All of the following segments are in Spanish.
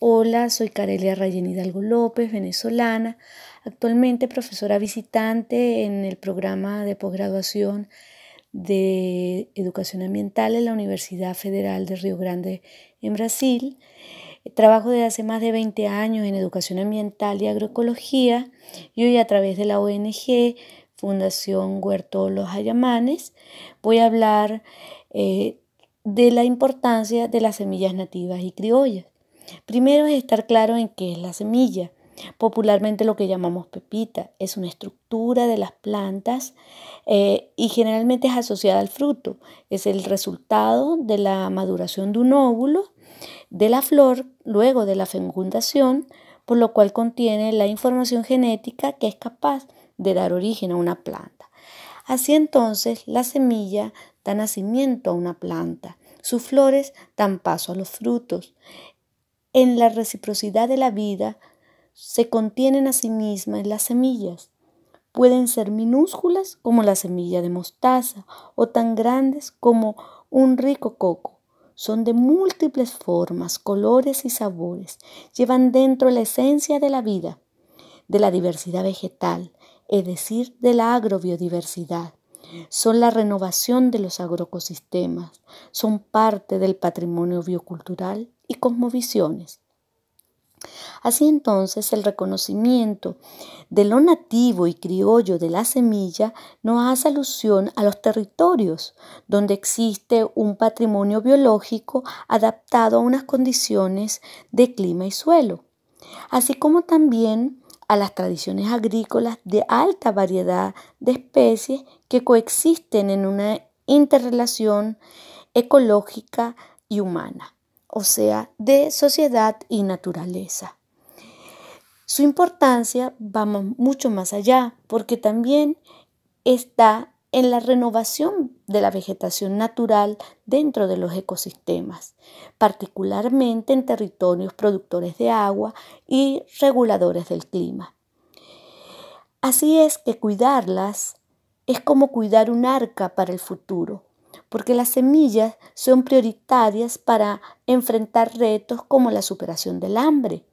Hola, soy Carelia Rayen Hidalgo López, venezolana, actualmente profesora visitante en el programa de posgraduación de Educación Ambiental en la Universidad Federal de Río Grande en Brasil. Trabajo desde hace más de 20 años en educación ambiental y agroecología y hoy a través de la ONG Fundación Huerto Los Ayamanes voy a hablar eh, de la importancia de las semillas nativas y criollas. Primero es estar claro en qué es la semilla. Popularmente lo que llamamos pepita es una estructura de las plantas eh, y generalmente es asociada al fruto. Es el resultado de la maduración de un óvulo, de la flor, luego de la fecundación, por lo cual contiene la información genética que es capaz de dar origen a una planta. Así entonces la semilla da nacimiento a una planta, sus flores dan paso a los frutos en la reciprocidad de la vida se contienen a sí mismas las semillas. Pueden ser minúsculas como la semilla de mostaza o tan grandes como un rico coco. Son de múltiples formas, colores y sabores. Llevan dentro la esencia de la vida, de la diversidad vegetal, es decir, de la agrobiodiversidad. Son la renovación de los agroecosistemas, son parte del patrimonio biocultural y cosmovisiones. Así entonces el reconocimiento de lo nativo y criollo de la semilla nos hace alusión a los territorios donde existe un patrimonio biológico adaptado a unas condiciones de clima y suelo, así como también a las tradiciones agrícolas de alta variedad de especies que coexisten en una interrelación ecológica y humana o sea, de sociedad y naturaleza. Su importancia va mucho más allá, porque también está en la renovación de la vegetación natural dentro de los ecosistemas, particularmente en territorios productores de agua y reguladores del clima. Así es que cuidarlas es como cuidar un arca para el futuro, porque las semillas son prioritarias para enfrentar retos como la superación del hambre,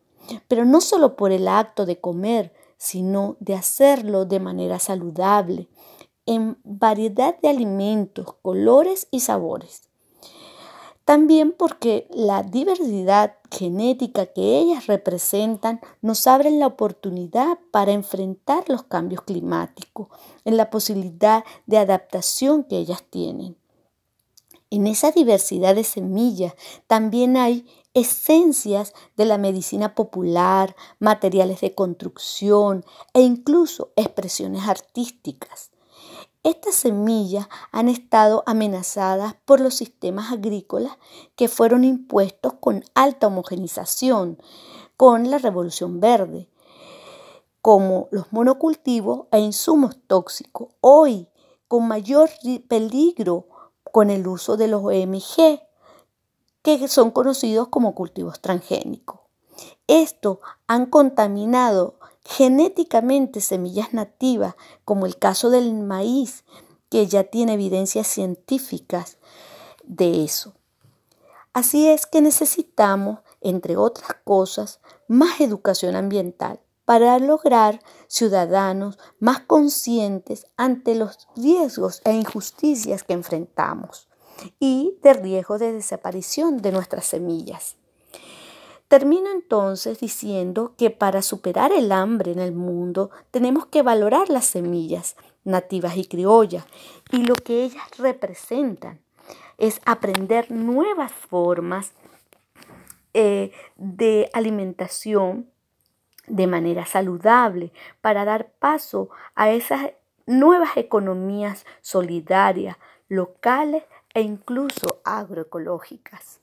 pero no solo por el acto de comer, sino de hacerlo de manera saludable, en variedad de alimentos, colores y sabores. También porque la diversidad genética que ellas representan nos abre la oportunidad para enfrentar los cambios climáticos, en la posibilidad de adaptación que ellas tienen. En esa diversidad de semillas también hay esencias de la medicina popular, materiales de construcción e incluso expresiones artísticas. Estas semillas han estado amenazadas por los sistemas agrícolas que fueron impuestos con alta homogenización, con la Revolución Verde, como los monocultivos e insumos tóxicos, hoy con mayor peligro con el uso de los OMG, que son conocidos como cultivos transgénicos. Esto han contaminado genéticamente semillas nativas, como el caso del maíz, que ya tiene evidencias científicas de eso. Así es que necesitamos, entre otras cosas, más educación ambiental para lograr ciudadanos más conscientes ante los riesgos e injusticias que enfrentamos y de riesgo de desaparición de nuestras semillas. Termino entonces diciendo que para superar el hambre en el mundo tenemos que valorar las semillas nativas y criollas y lo que ellas representan. Es aprender nuevas formas eh, de alimentación de manera saludable para dar paso a esas nuevas economías solidarias, locales e incluso agroecológicas.